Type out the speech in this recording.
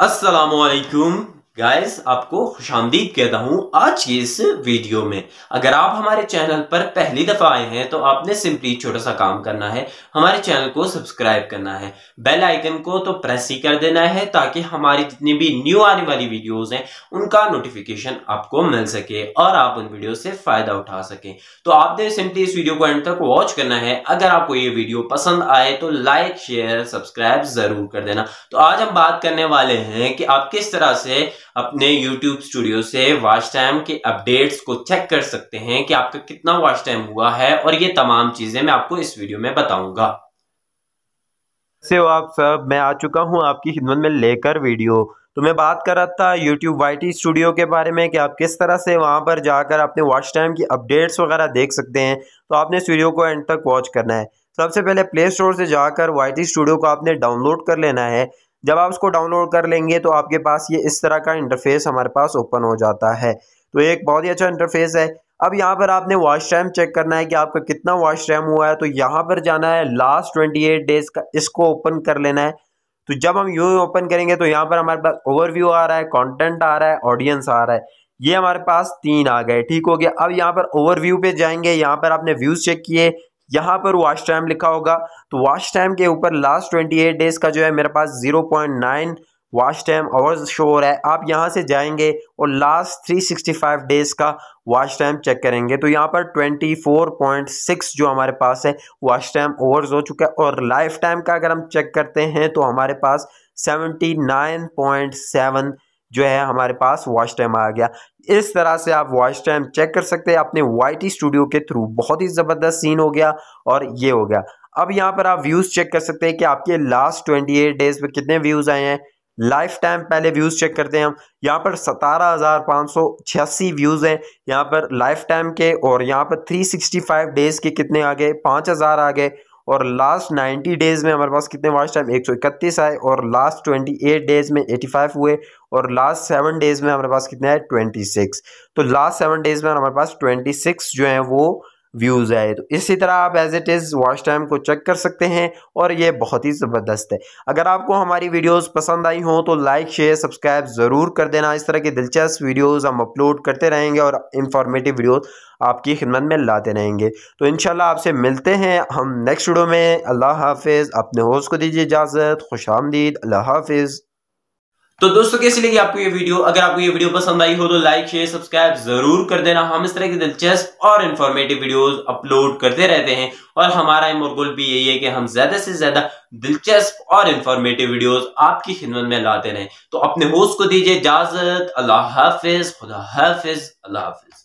السلام عليكم guys आपको खुश आमदीद कहता हूँ आज की इस वीडियो में अगर आप हमारे चैनल पर पहली दफा आए हैं तो आपने सिंपली छोटा सा काम करना है हमारे चैनल को सब्सक्राइब करना है बेल आइकन को तो प्रेस ही कर देना है ताकि हमारी जितनी भी न्यू आने वाली वीडियोस हैं उनका नोटिफिकेशन आपको मिल सके और आप उन वीडियो से फायदा उठा सकें तो आपने सिंपली इस वीडियो को एंड तक वॉच करना है अगर आपको ये वीडियो पसंद आए तो लाइक शेयर सब्सक्राइब जरूर कर देना तो आज हम बात करने वाले हैं कि आप किस तरह से अपने यूट्यूब स्टूडियो से वॉच टाइम के अपडेट्स को चेक कर सकते हैं कि आपका कितना वॉच टाइम हुआ है और ये तमाम चीज़ें मैं आपको इस वीडियो में बताऊंगा से हो आप सब मैं आ चुका हूँ आपकी खिदमत में लेकर वीडियो तो मैं बात कर रहा था यूट्यूब वाई स्टूडियो के बारे में कि आप किस तरह से वहां पर जाकर अपने वॉच टाइम की अपडेट्स वगैरह देख सकते हैं तो आपने इस वीडियो को एंड तक वॉच करना है सबसे पहले प्ले स्टोर से जाकर वाई स्टूडियो को आपने डाउनलोड कर लेना है जब आप उसको डाउनलोड कर लेंगे तो आपके पास ये इस तरह का इंटरफेस हमारे पास ओपन हो जाता है तो एक बहुत ही अच्छा इंटरफेस है अब यहाँ पर आपने वॉश टाइम चेक करना है कि आपका कितना वॉश टाइम हुआ है तो यहाँ पर जाना है लास्ट ट्वेंटी एट डेज़ का इसको ओपन कर लेना है तो जब हम यू ओपन करेंगे तो यहाँ पर हमारे पास ओवरव्यू आ रहा है कॉन्टेंट आ रहा है ऑडियंस आ रहा है ये हमारे पास तीन आ गए ठीक हो गया अब यहाँ पर ओवरव्यू पे जाएंगे यहाँ पर आपने व्यूज़ चेक किए यहाँ पर वॉश टाइम लिखा होगा तो वॉश टाइम के ऊपर लास्ट ट्वेंटी एट डेज़ का जो है मेरे पास zero point nine watch time hours show हो रहा है आप यहाँ से जाएंगे और last three sixty five days का वॉश टाइम चेक करेंगे तो यहाँ पर ट्वेंटी फोर पॉइंट सिक्स जो हमारे पास है वॉश टाइम ओवर्स हो चुका है और लाइफ टाइम का अगर हम चेक करते हैं तो हमारे पास सेवेंटी नाइन पॉइंट सेवन जो है हमारे पास वॉच टाइम आ गया इस तरह से आप वॉच टाइम चेक कर सकते हैं अपने वाई स्टूडियो के थ्रू बहुत ही ज़बरदस्त सीन हो गया और ये हो गया अब यहाँ पर आप व्यूज़ चेक कर सकते हैं कि आपके लास्ट ट्वेंटी एट डेज़ पर कितने व्यूज़ आए हैं लाइफ टाइम पहले व्यूज़ चेक करते हैं हम यहाँ पर सतारह हज़ार पाँच सौ छियासी व्यूज़ हैं यहाँ पर लाइफ टाइम के और यहाँ पर थ्री सिक्सटी फाइव डेज़ के कितने आ गए पाँच हज़ार आ गए और लास्ट 90 डेज़ में हमारे पास कितने वॉच टाइम 131 आए और लास्ट 28 डेज़ में 85 हुए और लास्ट सेवन डेज़ में हमारे पास कितने आए 26 तो लास्ट सेवन डेज़ में हमारे पास 26 जो है वो व्यूज़ आए तो इसी तरह आप as it is watch time को चेक कर सकते हैं और ये बहुत ही ज़बरदस्त है अगर आपको हमारी वीडियोस पसंद आई हो तो लाइक शेयर सब्सक्राइब ज़रूर कर देना इस तरह की दिलचस्प वीडियोस हम अपलोड करते रहेंगे और इंफॉर्मेटिव वीडियोस आपकी खिदमत में लाते रहेंगे तो इन आपसे मिलते हैं हम नेक्स्ट वीडियो में अल्लाह हाफिज़ अपने होस्ट को दीजिए इजाज़त खुश आमदीद अल्लाह हाफिज़ तो दोस्तों कैसे लगी आपको ये वीडियो अगर आपको ये वीडियो पसंद आई हो तो लाइक शेयर सब्सक्राइब जरूर कर देना हम इस तरह की दिलचस्प और इन्फॉर्मेटिव वीडियोस अपलोड करते रहते हैं और हमारा एम और गोल भी यही है कि हम ज्यादा से ज्यादा दिलचस्प और इन्फॉर्मेटिव वीडियोस आपकी खिदमत में लाते रहें तो अपने होस्ट को दीजिए इजाजत अल्लाह हाफिज खुदा हाफिज अल्लाह हाफिज